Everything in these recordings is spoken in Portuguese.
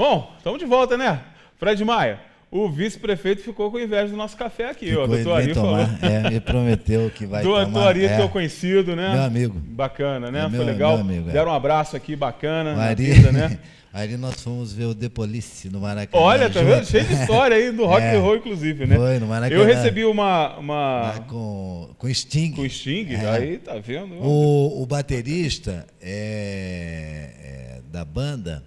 Bom, estamos de volta, né? Fred Maia, o vice-prefeito ficou com inveja do nosso café aqui. Ficou, ó, doutor Ari falou. É, me prometeu que vai doutor, tomar. Doutor Ari, é. seu conhecido, né? Meu amigo. Bacana, né? É meu, Foi legal. Meu amigo, é. Deram um abraço aqui, bacana. Maria né? Ali nós fomos ver o The Police no Maracanã. Olha, tá vendo? Cheio de história aí do rock é, and roll, inclusive, né? Foi, no Maracanã. Eu recebi uma... uma... com, com Sting. Com Sting, é. aí tá vendo. O, o baterista é, é da banda...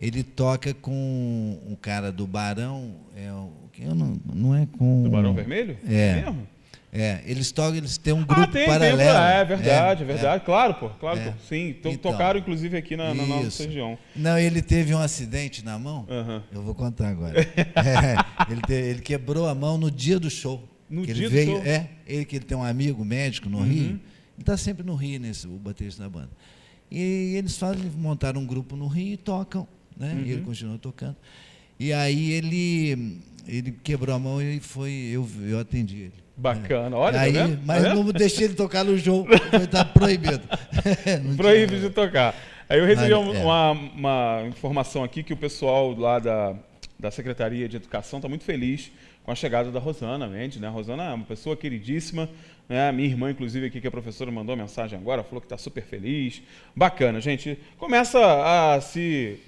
Ele toca com o cara do Barão. É, eu não, não é com. Do Barão Vermelho? É. é mesmo? É, eles tocam, eles têm um ah, grupo ah, tem, paralelo. Tem, é, é verdade, é, é verdade. É. Claro, pô, claro, é. pô. Sim, então, tocaram inclusive aqui na, na nossa região. Não, ele teve um acidente na mão. Eu vou contar agora. É, ele, ele, quebrou a mão no dia do show. No dia ele do show? É, ele que ele tem um amigo médico no Rio. Uhum. Ele está sempre no Rio, nesse, o baterista da banda. E, eles fazem, montaram um grupo no Rio e tocam né? Uhum. E ele uhum. continuou tocando. E aí ele, ele quebrou a mão e foi, eu, eu atendi ele. Bacana, é. olha, tá aí, tá Mas tá não deixei ele tocar no jogo, foi tá proibido. proibido tinha... de é. tocar. Aí eu recebi mas, é. uma, uma, informação aqui que o pessoal lá da, da Secretaria de Educação está muito feliz com a chegada da Rosana Mendes, né? A Rosana é uma pessoa queridíssima, né? Minha irmã, inclusive, aqui que é professora, mandou mensagem agora, falou que está super feliz. Bacana, gente. Começa a se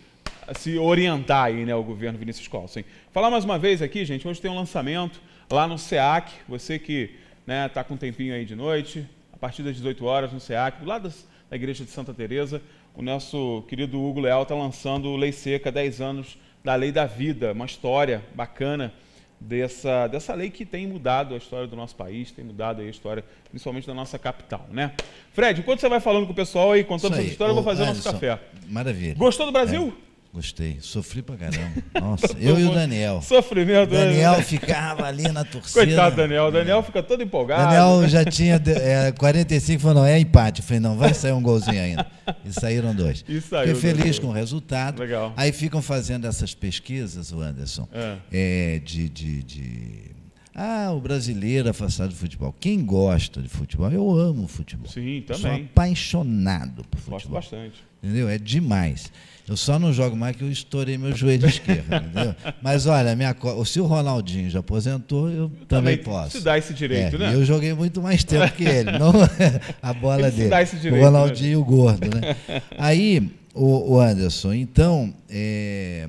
se orientar aí, né, o governo Vinícius Colson. Falar mais uma vez aqui, gente, hoje tem um lançamento lá no SEAC, você que né, tá com um tempinho aí de noite, a partir das 18 horas no SEAC, do lado da igreja de Santa Teresa, o nosso querido Hugo Leal está lançando Lei Seca, 10 anos da Lei da Vida, uma história bacana dessa, dessa lei que tem mudado a história do nosso país, tem mudado a história principalmente da nossa capital, né? Fred, enquanto você vai falando com o pessoal aí, contando essa história, eu vou fazer o nosso café. Maravilha. Gostou do Brasil? É. Gostei. Sofri pra caramba. Nossa, eu e o Daniel. Sofrimento. Né? Daniel ficava ali na torcida. Coitado do Daniel. O Daniel fica todo empolgado. Daniel já tinha é, 45, falou, não, é empate. Eu falei, não, vai sair um golzinho ainda. E saíram dois. E saiu, Fiquei feliz com o resultado. Legal. Aí ficam fazendo essas pesquisas, o Anderson, é. É, de, de, de ah, o brasileiro afastado do futebol. Quem gosta de futebol? Eu amo futebol. Sim, também. Sou apaixonado por futebol. Gosto bastante. Entendeu? É demais. Eu só não jogo mais que eu estourei meu joelho esquerdo, entendeu? Mas olha, minha co... se o Ronaldinho já aposentou, eu, eu também, posso. Se dá esse direito, é, né? Eu joguei muito mais tempo que ele, não a bola ele dele. Se dá esse direito, o Ronaldinho né? gordo, né? Aí, o, o Anderson, então, é,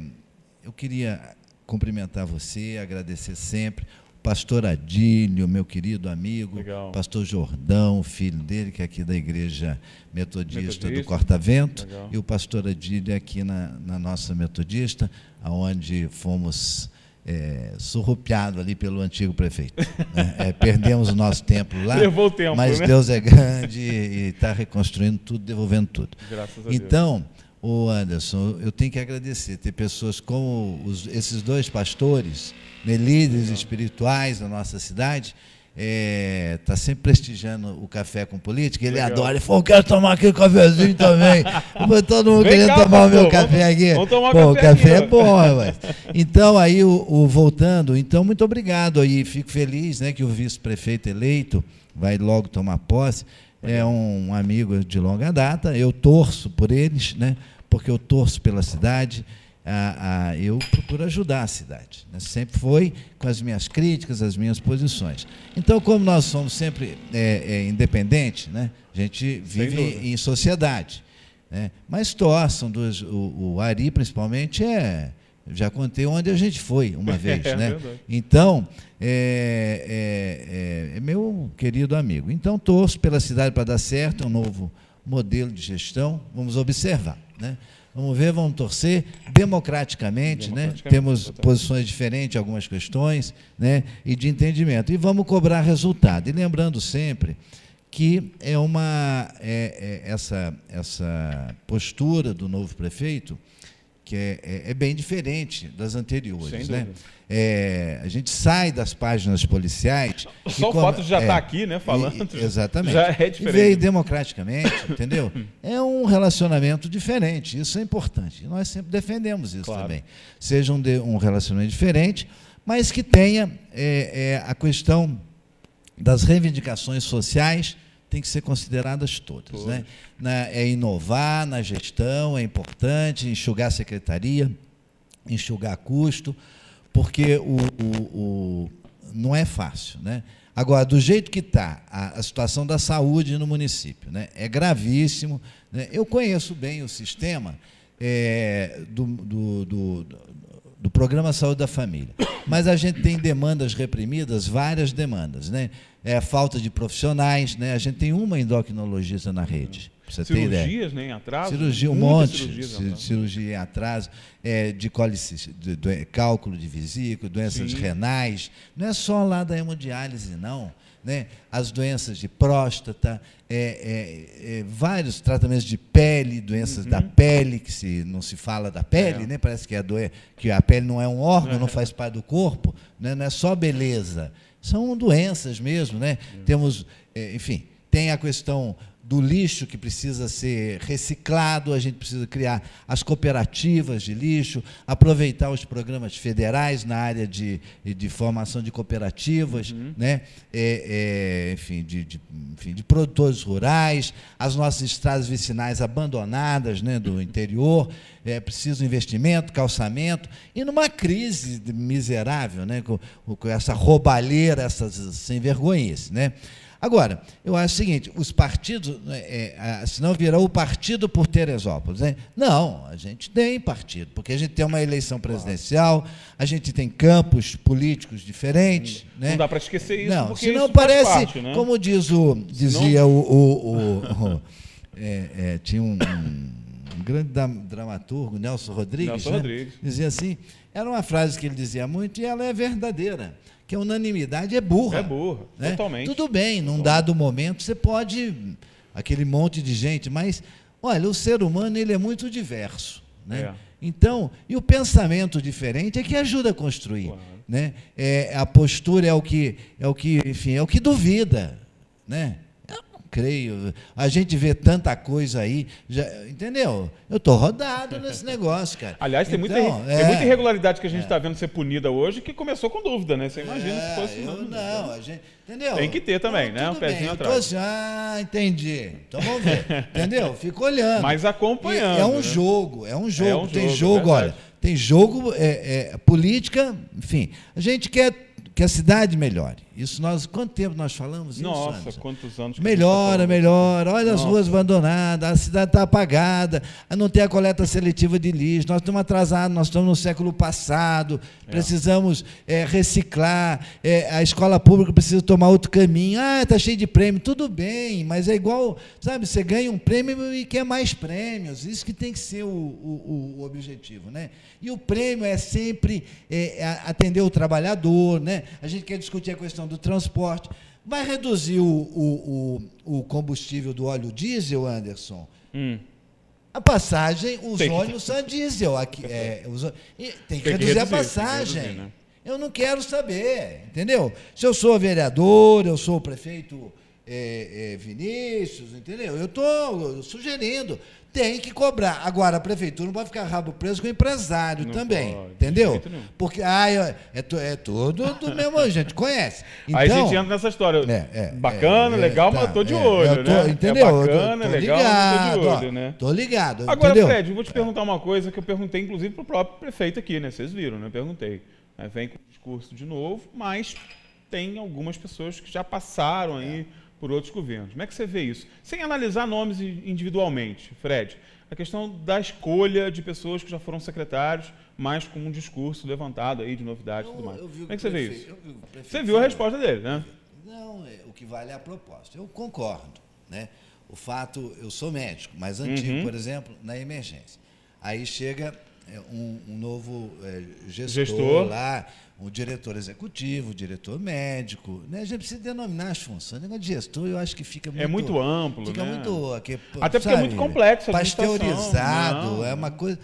eu queria cumprimentar você, agradecer sempre pastor Adílio, meu querido amigo, Legal. pastor Jordão, filho dele, que é aqui da igreja metodista, metodista. do Corta Vento, e o pastor Adílio é aqui na, na nossa metodista, aonde fomos é, surrupiado ali pelo antigo prefeito. Né? É, perdemos o nosso tempo lá. Levou tempo, mas né? Deus é grande e está reconstruindo tudo, devolvendo tudo. Graças a então, Deus. Ô Anderson, eu tenho que agradecer ter pessoas como os, esses dois pastores, né, líderes Legal. espirituais da nossa cidade, está é, tá sempre prestigiando o café com política. Ele Legal. adora. Ele falou: quero tomar aquele cafezinho também. Todo mundo Vem querendo cá, tomar o meu café vamos, aqui. Vamos tomar Pô, café o café aqui, é bom, rapaz. Então, aí, o, o, voltando, então, muito obrigado aí. Fico feliz né, que o vice-prefeito eleito vai logo tomar posse. É um amigo de longa data, eu torço por eles, né? porque eu torço pela cidade, eu procuro ajudar a cidade. Né? Sempre foi com as minhas críticas, as minhas posições. Então, como nós somos sempre é, é, independentes, né? a gente vive em sociedade. Né? Mas torçam, o, o, Ari principalmente é. Já contei onde a gente foi uma vez, é, né? Verdade. Então, é, é, é, é, meu querido amigo. Então, torço pela cidade para dar certo, um novo modelo de gestão. Vamos observar. Né? Vamos ver, vamos torcer democraticamente, né? democraticamente né? temos posições diferentes em algumas questões né? e de entendimento. E vamos cobrar resultado. E lembrando sempre que é uma é, é, essa, essa postura do novo prefeito que é, é, é bem diferente das anteriores. Né? É, a gente sai das páginas policiais. Só o fato de já estar é, tá aqui, né, falando. É e, exatamente. Já é diferente. E veio democraticamente, entendeu? É um relacionamento diferente, isso é importante. Nós sempre defendemos isso claro. também. Seja um, de, um, relacionamento diferente, mas que tenha é, a questão das reivindicações sociais tem que ser consideradas todas. Né? Na, é inovar na gestão, é importante, enxugar a secretaria, enxugar custo, porque o, o, o não é fácil. Né? Agora, do jeito que está a, a, situação da saúde no município, né? é gravíssimo. Né? Eu conheço bem o sistema é, do, do, do, do Programa Saúde da Família. Mas a gente tem demandas reprimidas, várias demandas, né? É, falta de profissionais, né? A gente tem uma endocrinologista na rede você cirurgias ter né, em atraso. Cirurgia, um monte. Cirurgias cirurgia em atraso, é, de, cólice, de, de, cálculo de vesícula, doenças Sim. renais. Não é só lá da hemodiálise, não. Né? As doenças de próstata, é, é, é vários tratamentos de pele, doenças uhum. da pele, que se, não se fala da pele, é. né? parece que a, doer, que a pele não é um órgão, não é. faz parte do corpo, né? não é só beleza. São doenças mesmo, né? Temos, enfim, tem a questão do lixo que precisa ser reciclado, a gente precisa criar as cooperativas de lixo, aproveitar os programas federais na área de, de formação de cooperativas, uhum. né? É, é, enfim, de, de, enfim, de produtores rurais, as nossas estradas vicinais abandonadas né, do interior, é preciso investimento, calçamento, e numa crise miserável, né, com, com essa roubalheira, essas sem vergonhice. Né? Agora, eu acho o seguinte: os partidos, né, é, é, senão virou o partido por Teresópolis. Né? Não, a gente tem partido, porque a gente tem uma eleição presidencial, a gente tem campos políticos diferentes. Não, né? não dá para esquecer isso, não, porque senão isso parece, parte, né? como diz o, dizia o. o, o, o é, é, tinha um, um, grande dramaturgo, Nelson Rodrigues, Nelson né? Rodrigues. dizia assim: era uma frase que ele dizia muito e ela é verdadeira que a unanimidade é burra. É burra, né? totalmente. Tudo bem, num totalmente. dado momento você pode aquele monte de gente, mas olha, o ser humano ele é muito diverso, né? É. Então, e o pensamento diferente é que ajuda a construir, né? É, a postura é o que é o que, enfim, é o que duvida, né? creio. A gente vê tanta coisa aí. Já, entendeu? Eu estou rodado nesse negócio, cara. Aliás, tem, então, muita, é, tem muita irregularidade que a gente está é, tá vendo ser punida hoje que começou com dúvida, né? Você imagina é, se fosse. Eu dúvida, não, então. a gente. Entendeu? Tem que ter também, não, né? Um pezinho bem, atrás. já ah, entendi. Então vamos ver. entendeu? Fico olhando. Mas acompanhando. E é um né? jogo, é um jogo. É um tem jogo, jogo olha. Tem jogo, é, é, política, enfim. A gente quer que a cidade melhore. Isso nós, quanto tempo nós falamos isso? Nossa, Anderson? quantos anos. Melhora, tá melhora. Olha Nossa. as ruas abandonadas, a cidade está apagada, não tem a coleta seletiva de lixo, nós estamos atrasados, nós estamos no século passado, é. precisamos é, reciclar, é, a escola pública precisa tomar outro caminho. Ah, está cheio de prêmio. Tudo bem, mas é igual, sabe, você ganha um prêmio e quer mais prêmios. Isso que tem que ser o, o, o objetivo. Né? E o prêmio é sempre é, atender o trabalhador, né? a gente quer discutir a questão questão do transporte. Vai reduzir o, o, o, o combustível do óleo diesel, Anderson? Hum. A passagem, os tem ônibus que... são diesel. Aqui, é, os, tem, que, tem que reduzir, reduzir, a passagem. Reduzir, né? Eu não quero saber, entendeu? Se eu sou vereador, eu sou o prefeito é, é, Vinícius, entendeu? Eu estou sugerindo. Tem que cobrar. Agora, a prefeitura não pode ficar rabo preso com o empresário não também. Pode, entendeu? Porque ah, é, é tudo do mesmo, a gente conhece. Então, Aí a gente então, entra nessa história. É, é, é bacana, é, legal, tá, mas tô de é, olho, tô, né? Entendeu? É bacana, tô, tô legal, ligado, mas tô de olho, ó, né? Tô ligado. Agora, entendeu? Fred, eu vou te perguntar uma coisa que eu perguntei, inclusive, pro próprio prefeito aqui, né? Vocês viram, né? Perguntei. vem com o discurso de novo, mas tem algumas pessoas que já passaram aí por outros governos. Como é que você vê isso? Sem analisar nomes individualmente, Fred. A questão da escolha de pessoas que já foram secretários, mas com um discurso levantado aí de novidade e tudo mais. Como é que você vê isso? você viu a resposta dele, né? Não, é, o que vale é a proposta. Eu concordo, né? O fato, eu sou médico, mas antigo, uhum. por exemplo, na emergência. Aí chega é, um, um novo é, gestor, gestor lá, o diretor executivo, o diretor médico. Né? A gente precisa denominar as funções. O negócio de gestor, eu acho que fica é muito. É muito amplo. Fica né? muito. Aqui, Até porque é sabe, é muito complexo. Pasteurizado, não. Né? é uma coisa.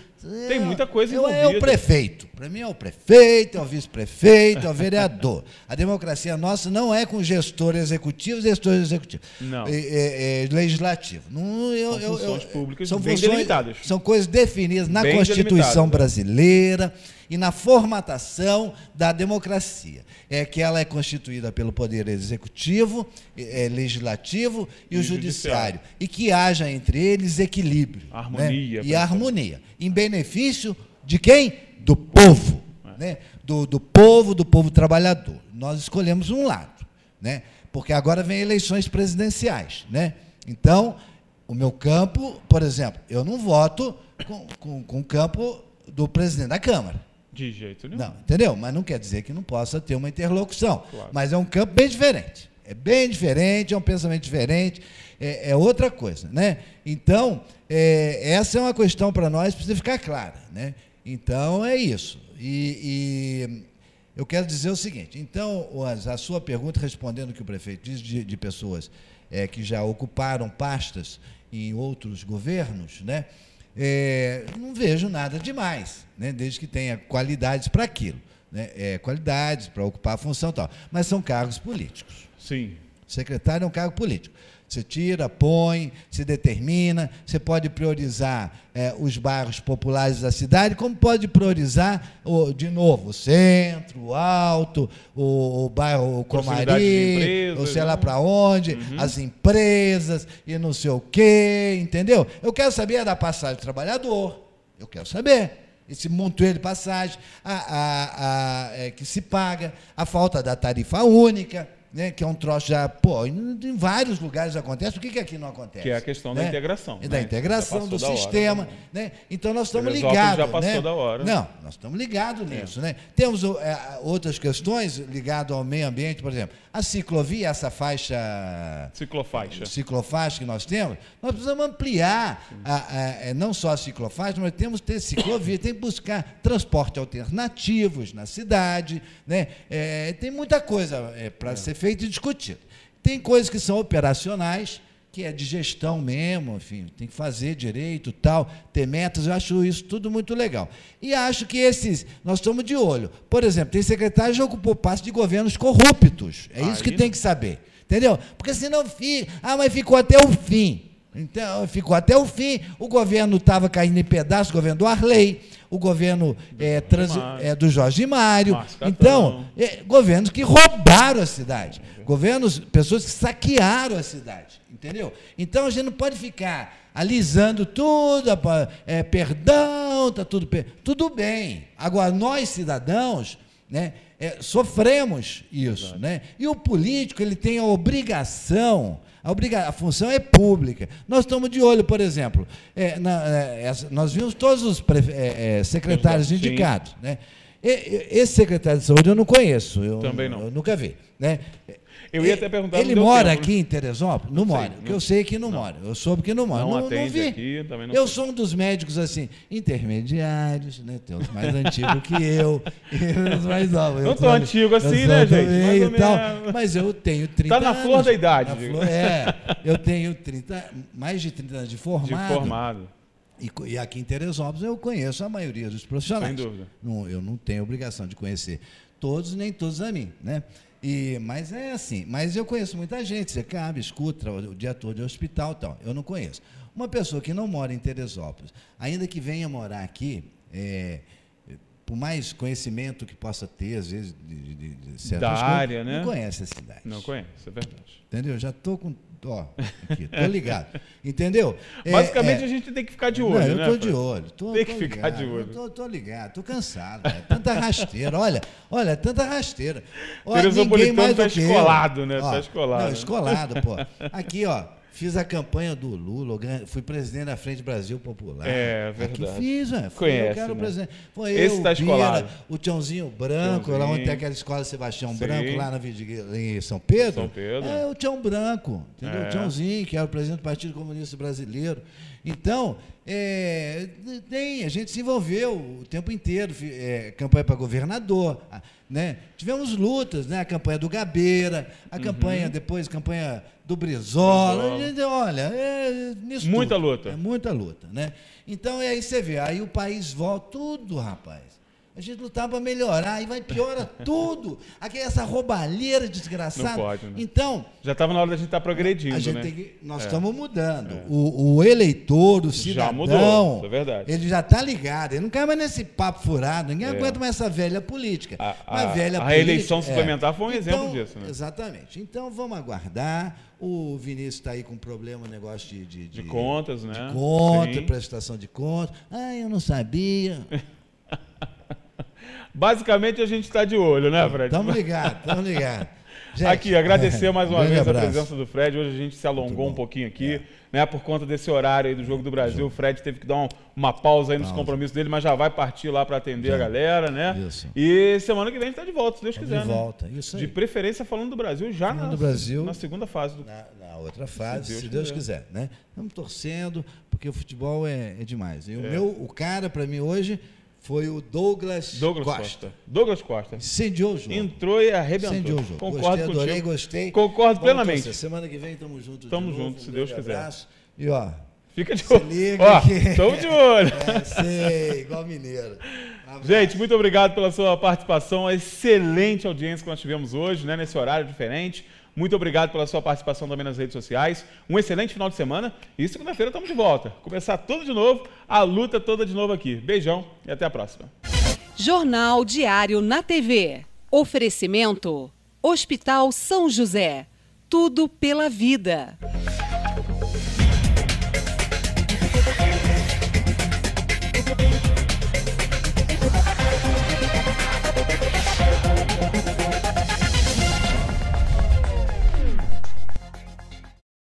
Tem muita coisa eu, envolvida. É o prefeito. Para mim é o prefeito, é o vice-prefeito, é o vereador. a democracia nossa não é com gestor executivo, gestor executivo. Não. É, é, legislativo. Não, eu, são funções eu, eu, públicas são bem funções, delimitadas. São coisas definidas na bem Constituição né? brasileira. Né? e na formatação da democracia. É que ela é constituída pelo poder executivo, é, é legislativo e, e o judiciário. judiciário. E que haja entre eles equilíbrio. Né? Harmonia. Né? E harmonia. Em benefício de quem? Do povo. É. Né? Do, do povo, do povo trabalhador. Nós escolhemos um lado. Né? Porque agora vem eleições presidenciais. Né? Então, o meu campo, por exemplo, eu não voto com, com, com o campo do presidente da Câmara. De jeito nenhum. Não, entendeu? Mas não quer dizer que não possa ter uma interlocução. Claro. Mas é um campo bem diferente. É bem diferente, é um pensamento diferente, é, é outra coisa, né? Então, é, essa é uma questão para nós, precisa ficar clara, né? Então, é isso. E, e eu quero dizer o seguinte, então, a sua pergunta, respondendo o que o prefeito diz de, de pessoas é, que já ocuparam pastas em outros governos, né? é, não vejo nada demais, né? desde que tenha qualidades para aquilo. Né? É, qualidades para ocupar a função e tal. Mas são cargos políticos. Sim. Secretário é um cargo político. Você tira, põe, se determina. Você pode priorizar é, os bairros populares da cidade, como pode priorizar, o, de novo, o centro, o alto, o, o bairro Comari, ou sei lá né? para onde, uhum. as empresas e não sei o quê, entendeu? Eu quero saber da passagem do trabalhador. Eu quero saber esse montoeiro de passagem a, a, a, é, que se paga, a falta da tarifa única né, que é um troço já, pô, em vários lugares acontece, o que, que aqui não acontece? Que é a questão né? da integração. E da né? integração do da sistema. Hora, né? né? Então nós estamos ligados. já passou né? da hora. Não, nós estamos ligados é. nisso. Né? Temos é, outras questões ligadas ao meio ambiente, por exemplo. A ciclovia, essa faixa. Ciclofaixa. Ciclofaixa que nós temos, nós precisamos ampliar a, a, a, é, não só a ciclofaixa, mas temos que ter ciclovia, tem que buscar transporte alternativos na cidade. Né? É, tem muita coisa é, para é. ser feito e discutido. Tem coisas que são operacionais, que é de gestão mesmo, enfim, tem que fazer direito, tal, ter metas, eu acho isso tudo muito legal. E acho que esses, nós estamos de olho. Por exemplo, tem secretário que já ocupou passo de governos corruptos. É isso ah, Aí que tem que saber. Entendeu? Porque senão fica, ah, mas ficou até o fim. Então, ficou até o fim. O governo estava caindo em pedaços, o governo do Arley, o governo do, é, trans, é, do Jorge Mário. Então, é, governos que roubaram a cidade. Governos, pessoas que saquearam a cidade. Entendeu? Então, a gente não pode ficar alisando tudo, eh, perdão, tá tudo, tudo bem. Agora, nós, cidadãos, né, é, sofremos isso. Né? E o político ele tem a obrigação, a, obriga a função é pública. Nós estamos de olho, por exemplo, é, na, é, nós vimos todos os é, é, secretários indicados, Né? Esse secretário de saúde eu não conheço. Eu, Também não. Eu nunca vi. Né? Eu ia até perguntar. Ele mora tempo, aqui né? em Teresópolis? Não, não mora. Porque eu sei que não, não, mora. Eu soube que não mora. Não, não, atende aqui, também não Eu sei. sou um dos médicos assim, intermediários, né? Tem os mais antigos que eu, os mais novos. Não tô antigo assim, né, gente? Tal, mas eu tenho 30 anos. Tá na flor anos, da idade. Flor, é. Eu tenho 30, mais de 30 anos de formado. De formado. E, e, aqui em Teresópolis eu conheço a maioria dos profissionais. Sem dúvida. Não, eu não tenho obrigação de conhecer todos, nem todos a mim, né? E, mas é assim, mas eu conheço muita gente, você cabe, escuta o dia todo de é hospital tal, eu não conheço. Uma pessoa que não mora em Teresópolis, ainda que venha morar aqui, é, por mais conhecimento que possa ter, às vezes, de, de, de certas da coisas, área, não né? conhece a cidade. Não conhece, é verdade. Entendeu? Já estou com. Ó, aqui, tô ligado. Entendeu? É, Basicamente, é, é... a gente tem que ficar de olho. Não, eu né, tô de olho. Tô, tem tô que ligado, ficar de olho. Tô, tô ligado, tô cansado. Cara. É tanta rasteira, olha, olha, é tanta rasteira. Olha, ninguém mais tá escolado, né? Tá ó, tá escolado. Não, escolado, pô. Aqui, ó, Fiz a campanha do Lula, fui presidente da Frente Brasil Popular. É, verdade. Aqui fiz, né? Conhece, eu né? presidente. Foi Esse eu, tá Bira, o Tiãozinho Branco, lá onde tem aquela escola Sebastião Sim. Branco, lá na Vidigueira, em São Pedro. São Pedro. É o Tião Branco, entendeu? É. O Tiãozinho, que era o presidente do Partido Comunista Brasileiro. Então, é, tem, a gente se envolveu o tempo inteiro, é, campanha para governador, né? Tivemos lutas, né? A campanha do Gabeira, a uhum. campanha depois, a campanha do Brizola. olha, é, nisso muita tudo, luta. É muita luta, né? Então, é aí você vê, aí o país volta tudo, rapaz. A gente lutar para melhorar e vai piora tudo. Aqui é essa roubalheira desgraçada. Não pode, né? Então. Já estava na hora da gente estar tá progredindo. A gente né? que, nós é. estamos é. mudando. É. O, o, eleitor, o cidadão. Já mudou, é verdade. Ele já está ligado. Ele não quer mais nesse papo furado. Ninguém é. aguenta mais essa velha política. A, a, velha a política, eleição é. suplementar foi um então, exemplo disso. Né? Exatamente. Então vamos aguardar. O Vinícius está aí com problema, negócio de. De, de, de contas, né? De conta, Sim. prestação de contas. Ah, eu não sabia. Basicamente a gente está de olho, né, Fred? Estamos ligados, estamos ligados. aqui, agradecer é, mais uma vez abraço. a presença do Fred. Hoje a gente se alongou um pouquinho aqui, é. né? Por conta desse horário aí do Jogo do Brasil. O Fred teve que dar um, uma pausa aí nos compromissos dele, mas já vai partir lá para atender já. a galera, né? Isso. E semana que vem a gente está de volta, se Deus tá quiser. De né? volta, isso aí. De preferência falando do Brasil já na, do Brasil, na segunda fase. Do... Na, na outra fase, se Deus, se Deus quiser. quiser. né? Estamos torcendo, porque o futebol é, é demais. E é. o meu, o cara para mim hoje foi o Douglas, Douglas Costa. Costa. Douglas Costa. Incendiou o jogo. Entrou e arrebentou. Incendiou o jogo. Concordo gostei, adorei, gostei. Concordo plenamente. semana que vem estamos juntos. Estamos juntos, se Deus quiser. Abraço. E ó, Fica de olho. Ó, que... de olho. É, sei, igual mineiro. Gente, muito obrigado pela sua participação. Excelente audiência que nós tivemos hoje, né? Nesse horário diferente. Muito obrigado pela sua participação também nas redes sociais. Um excelente final de semana e segunda-feira estamos de volta. Começar tudo de novo, a luta toda de novo aqui. Beijão e até a próxima. Jornal Diário na TV. Oferecimento: Hospital São José. Tudo pela vida.